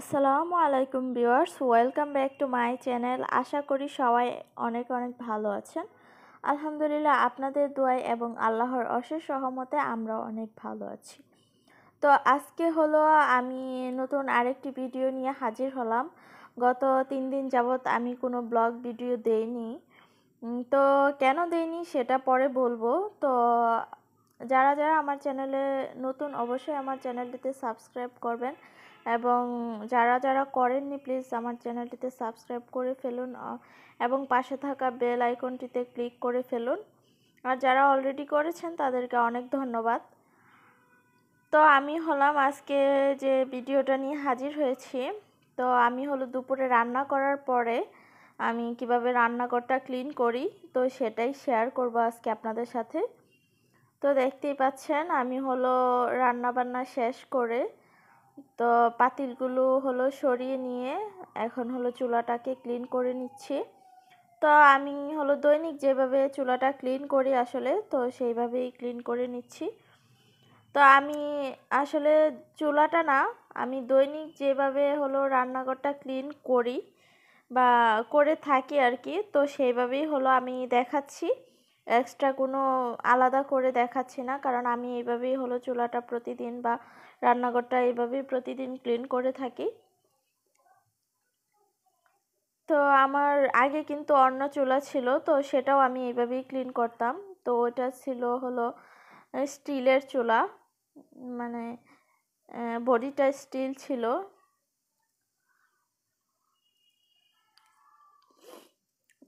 আসসালামু আলাইকুম viewers welcome back to my channel আশা করি সবাই অনেক অনেক ভালো আছেন আলহামদুলিল্লাহ আপনাদের দোয়াই এবং আল্লাহর অশেষ সহমতে আমরা অনেক ভালো আছি তো আজকে হলো আমি নতুন আরেকটি ভিডিও নিয়ে হাজির হলাম গত তিন দিন যাবৎ আমি কোনো ব্লগ ভিডিও দেইনি তো কেন দেইনি সেটা পরে বলবো তো যারা যারা আমার চ্যানেলে নতুন অবশ্যই আমার চ্যানেলটিতে সাবস্ক্রাইব করবেন এবং যারা যারা করেননি প্লিজ আমার চ্যানেলটিতে সাবস্ক্রাইব করে ফেলুন এবং পাশে থাকা বেল আইকনটিতে ক্লিক করে ফেলুন আর যারা অলরেডি করেছেন তাদেরকে অনেক ধন্যবাদ তো আমি হলাম আজকে যে ভিডিওটা নিয়ে হাজির হয়েছি তো আমি হলো দুপুরে রান্না করার পরে আমি কিভাবে রান্নাঘরটা ক্লিন করি তো সেটাই শেয়ার করব আজকে আপনাদের সাথে তো দেখতেই পাচ্ছেন আমি হলো রান্নাবান্না শেষ করে তো পাতিলগুলো হলো সরিয়ে নিয়ে এখন হলো চুলাটাকে ক্লিন করে নিচ্ছি তো আমি হলো দৈনিক যেভাবে চুলাটা ক্লিন করি আসলে তো সেইভাবেই ক্লিন করে নিচ্ছি তো আমি আসলে চুলাটা না আমি দৈনিক যেভাবে হলো রান্নাঘরটা ক্লিন করি বা করে থাকি আর কি তো সেইভাবেই হলো আমি দেখাচ্ছি এক্সট্রা কোনো আলাদা করে দেখাচ্ছি না কারণ আমি এইভাবেই হলো চুলাটা প্রতিদিন বা রান্নাঘরটা এইভাবেই প্রতিদিন ক্লিন করে থাকি তো আমার আগে কিন্তু অন্য চুলা ছিল তো সেটাও আমি এইভাবেই ক্লিন করতাম তো ওটা ছিল হলো স্টিলের চুলা মানে বডিটা স্টিল ছিল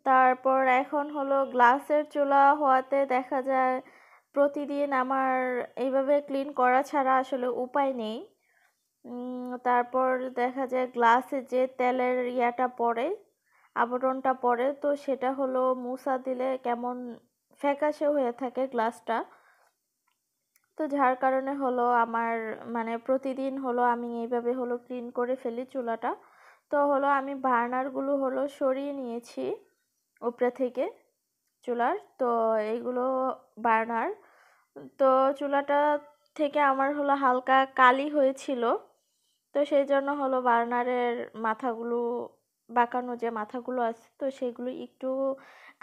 তারপর এখন হলো গ্লাসের চুলা হওয়াতে দেখা যায় প্রতিদিন আমার এইভাবে ক্লিন করা ছাড়া আসলে উপায় নেই তারপর দেখা যায় গ্লাসে যে তেলের ইয়াটা পড়ে আবরণটা পড়ে তো সেটা হলো মুসা দিলে কেমন ফ্যাকাশে হয়ে থাকে গ্লাসটা তো যার কারণে হলো আমার মানে প্রতিদিন হলো আমি এইভাবে হলো ক্লিন করে ফেলি চুলাটা তো হলো আমি বার্নারগুলো হলো সরিয়ে নিয়েছি উপরে থেকে চুলার তো এইগুলো বার্নার তো চুলাটা থেকে আমার হলো হালকা কালি হয়েছিল তো সেই জন্য হলো বার্নারের মাথাগুলো বাঁকানো যে মাথাগুলো আছে তো সেগুলো একটু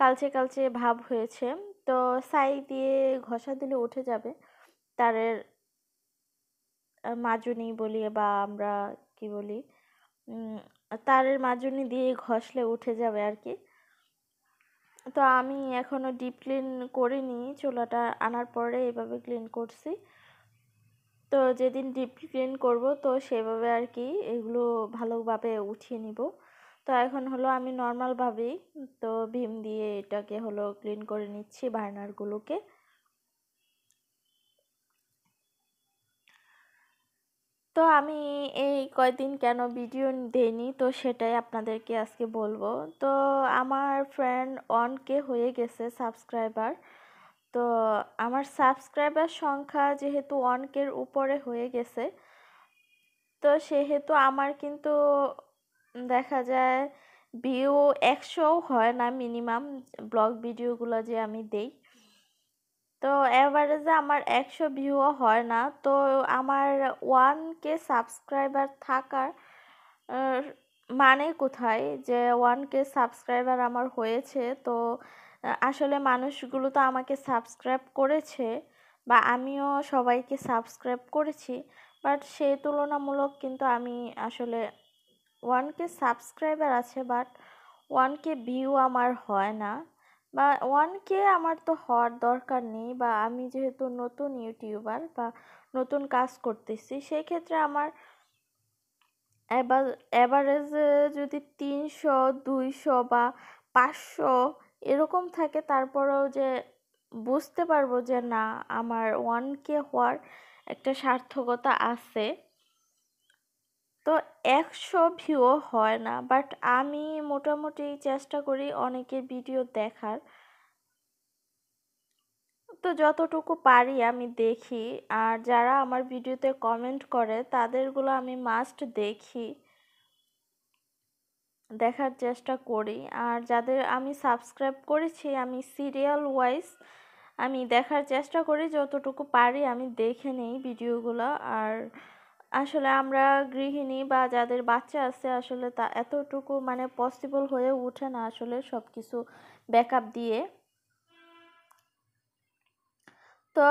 কালচে কালচে ভাব হয়েছে তো সাই দিয়ে ঘষা দিলে উঠে যাবে তারের মাজুনি বলি বা আমরা কি বলি তারের মাজুনি দিয়ে ঘষলে উঠে যাবে আর কি তো আমি এখনও ডিপ ক্লিন করিনি চুলাটা আনার পরে এভাবে ক্লিন করছি তো যেদিন ডিপ ক্লিন করব তো সেভাবে আর কি এগুলো ভালোভাবে উঠিয়ে নিব তো এখন হলো আমি নর্মালভাবেই তো ভীম দিয়ে এটাকে হলো ক্লিন করে নিচ্ছি বার্নারগুলোকে তো আমি এই কয়দিন কেন ভিডিও দেইনি তো সেটাই আপনাদেরকে আজকে বলবো তো আমার ফ্রেন্ড অনকে হয়ে গেছে সাবস্ক্রাইবার তো আমার সাবস্ক্রাইবার সংখ্যা যেহেতু অনকের উপরে হয়ে গেছে তো সেহেতু আমার কিন্তু দেখা যায় ভিউ একশোও হয় না মিনিমাম ব্লগ ভিডিওগুলো যে আমি দেই তো অ্যাভারেজে আমার একশো ভিউও হয় না তো আমার ওয়ান কে সাবস্ক্রাইবার থাকার মানে কোথায় যে ওয়ান কে সাবস্ক্রাইবার আমার হয়েছে তো আসলে মানুষগুলো তো আমাকে সাবস্ক্রাইব করেছে বা আমিও সবাইকে সাবস্ক্রাইব করেছি বাট সেই তুলনামূলক কিন্তু আমি আসলে ওয়ান কে সাবস্ক্রাইবার আছে বাট ওয়ান কে ভিউ আমার হয় না বা ওয়ান কে আমার তো হওয়ার দরকার নেই বা আমি যেহেতু নতুন ইউটিউবার বা নতুন কাজ করতেছি সেই ক্ষেত্রে আমার অ্যাভারেজে যদি তিনশো দুইশো বা পাঁচশো এরকম থাকে তারপরেও যে বুঝতে পারবো যে না আমার ওয়ান কে হওয়ার একটা সার্থকতা আছে তো একশো ভিউ হয় না বাট আমি মোটামুটি চেষ্টা করি অনেকের ভিডিও দেখার তো যতটুকু পারি আমি দেখি আর যারা আমার ভিডিওতে কমেন্ট করে তাদেরগুলো আমি মাস্ট দেখি দেখার চেষ্টা করি আর যাদের আমি সাবস্ক্রাইব করেছি আমি সিরিয়াল ওয়াইজ আমি দেখার চেষ্টা করি যতটুকু পারি আমি দেখে নেই ভিডিওগুলো আর আসলে আমরা গৃহিণী বা যাদের বাচ্চা আছে আসলে তা এতটুকু মানে পসিবল হয়ে ওঠে না আসলে সব কিছু ব্যাকআপ দিয়ে তো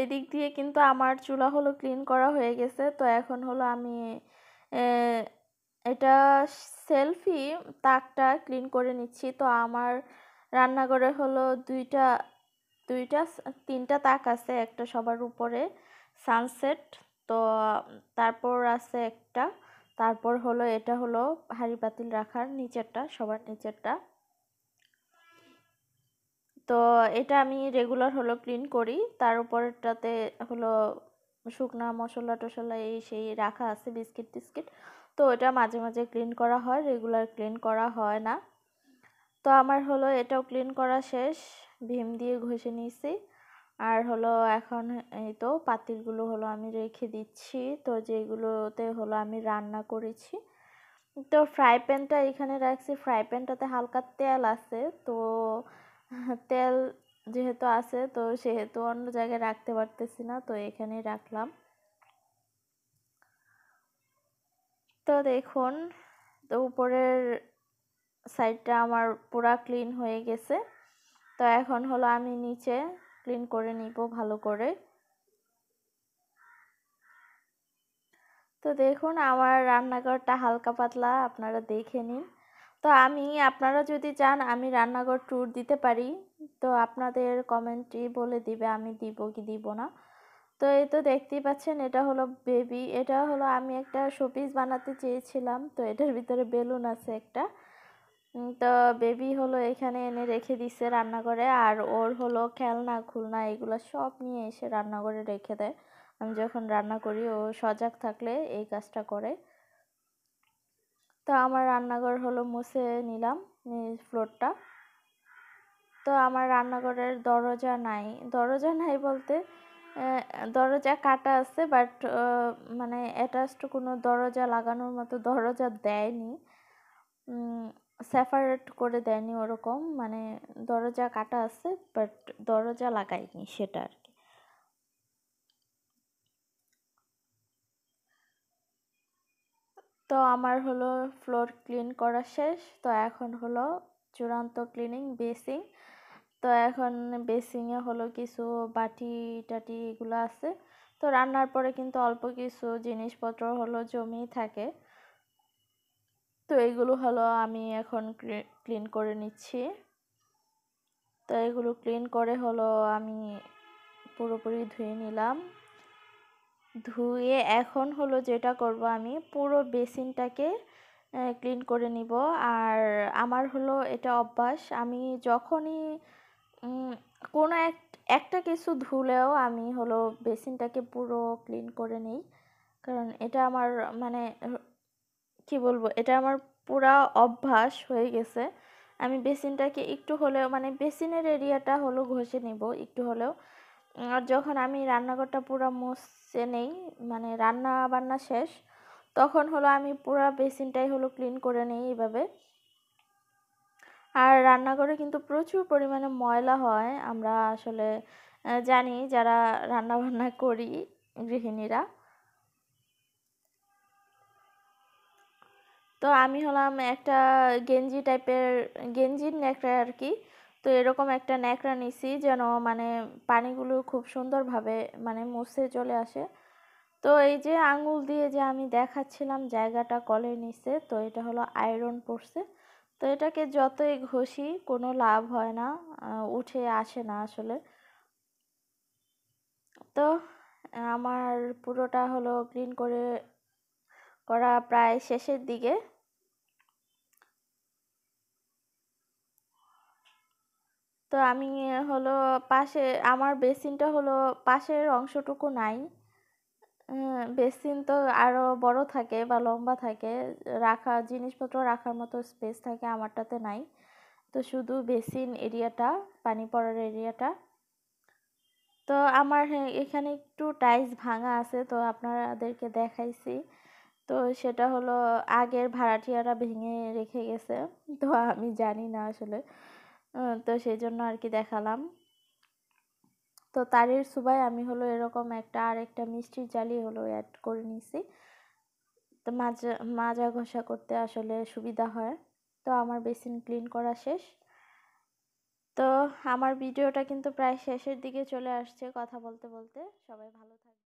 এই দিক দিয়ে কিন্তু আমার চুলা হলো ক্লিন করা হয়ে গেছে তো এখন হলো আমি এটা সেলফি তাকটা ক্লিন করে নিচ্ছি তো আমার রান্নাঘরে হলো দুইটা দুইটা তিনটা তাক আছে একটা সবার উপরে সানসেট তো তারপর আছে একটা তারপর হলো এটা হলো হাঁড়ি পাতিল রাখার নিচেরটা সবার নিচেরটা তো এটা আমি রেগুলার হলো ক্লিন করি তার উপরেরটাতে হলো শুকনা মশলা টশলা এই সেই রাখা আছে বিস্কিট টিস্কিট তো এটা মাঝে মাঝে ক্লিন করা হয় রেগুলার ক্লিন করা হয় না তো আমার হলো এটাও ক্লিন করা শেষ ভীম দিয়ে ঘষে নিয়েছি আর হলো এখন এই তো পাতিলগুলো হলো আমি রেখে দিচ্ছি তো যেগুলোতে হলো আমি রান্না করেছি তো ফ্রাই প্যানটা এখানে রাখছি ফ্রাই প্যানটাতে হালকা তেল আছে তো তেল যেহেতু আছে তো সেহেতু অন্য জায়গায় রাখতে পারতেছি না তো এখানেই রাখলাম তো দেখুন তো উপরের সাইডটা আমার পুরা ক্লিন হয়ে গেছে তো এখন হলো আমি নিচে ক্লিন করে নিব ভালো করে তো দেখুন আমার রান্নাঘরটা হালকা পাতলা আপনারা দেখে নিন তো আমি আপনারা যদি চান আমি রান্নাঘর ট্যুর দিতে পারি তো আপনাদের কমেন্টই বলে দিবে আমি দিব কি দিব না তো এই তো দেখতেই পাচ্ছেন এটা হলো বেবি এটা হলো আমি একটা শোপিস বানাতে চেয়েছিলাম তো এটার ভিতরে বেলুন আছে একটা তো বেবি হলো এখানে এনে রেখে দিছে রান্নাঘরে আর ওর হলো খেলনা খুলনা এগুলো সব নিয়ে এসে রান্নাঘরে রেখে দেয় আমি যখন রান্না করি ও সজাগ থাকলে এই কাজটা করে তো আমার রান্নাঘর হলো মুছে নিলাম ফ্লোরটা তো আমার রান্নাঘরের দরজা নাই দরজা নাই বলতে দরজা কাটা আছে বাট মানে অ্যাটাচড কোনো দরজা লাগানোর মতো দরজা দেয়নি সেপারেট করে দেয়নি ওরকম মানে দরজা কাটা আছে বাট দরজা লাগায়নি সেটা আর কি তো আমার হলো ফ্লোর ক্লিন করা শেষ তো এখন হলো চূড়ান্ত ক্লিনিং বেসিং তো এখন বেসিংয়ে হলো কিছু বাটি টাটি এগুলো আছে তো রান্নার পরে কিন্তু অল্প কিছু জিনিসপত্র হলো জমি থাকে তো এইগুলো হলো আমি এখন ক্লিন করে নিচ্ছি তো এগুলো ক্লিন করে হলো আমি পুরোপুরি ধুয়ে নিলাম ধুয়ে এখন হলো যেটা করব আমি পুরো বেসিনটাকে ক্লিন করে নিব আর আমার হলো এটা অভ্যাস আমি যখনই কোনো এক একটা কিছু ধুলেও আমি হলো বেসিনটাকে পুরো ক্লিন করে নিই কারণ এটা আমার মানে কি বলবো এটা আমার পুরা অভ্যাস হয়ে গেছে আমি বেসিনটাকে একটু হলেও মানে বেসিনের এরিয়াটা হলো ঘষে নিব একটু হলেও আর যখন আমি রান্নাঘরটা পুরো মুছে নেই মানে রান্না বান্না শেষ তখন হলো আমি পুরা বেসিনটাই হলো ক্লিন করে নিই এইভাবে আর রান্নাঘরে কিন্তু প্রচুর পরিমাণে ময়লা হয় আমরা আসলে জানি যারা রান্না বান্না করি গৃহিণীরা তো আমি হলাম একটা গেঞ্জি টাইপের গেঞ্জির ন্যাকড়া আর কি তো এরকম একটা ন্যাকড়া নিছি যেন মানে পানিগুলো খুব সুন্দরভাবে মানে মুছে চলে আসে তো এই যে আঙুল দিয়ে যে আমি দেখাচ্ছিলাম জায়গাটা কলের নিচে তো এটা হলো আয়রন পড়ছে তো এটাকে যতই ঘষি কোনো লাভ হয় না উঠে আসে না আসলে তো আমার পুরোটা হলো ক্লিন করে করা প্রায় শেষের দিকে তো আমি হলো পাশে আমার বেসিনটা হলো পাশের অংশটুকু নাই বেসিন তো আরও বড় থাকে বা লম্বা থাকে রাখা জিনিসপত্র রাখার মতো স্পেস থাকে আমারটাতে নাই তো শুধু বেসিন এরিয়াটা পানি পড়ার এরিয়াটা তো আমার এখানে একটু টাইলস ভাঙা আছে তো আপনাদেরকে দেখাইছি তো সেটা হলো আগের ভাড়াটিয়ারা ভেঙে রেখে গেছে তো আমি জানি না আসলে তো সেই জন্য আর কি দেখালাম তো তারের সুবাই আমি হলো এরকম একটা আর একটা মিষ্টির জালি হলো অ্যাড করে নিছি তো মাজা মাজা ঘষা করতে আসলে সুবিধা হয় তো আমার বেসিন ক্লিন করা শেষ তো আমার ভিডিওটা কিন্তু প্রায় শেষের দিকে চলে আসছে কথা বলতে বলতে সবাই ভালো থাকবে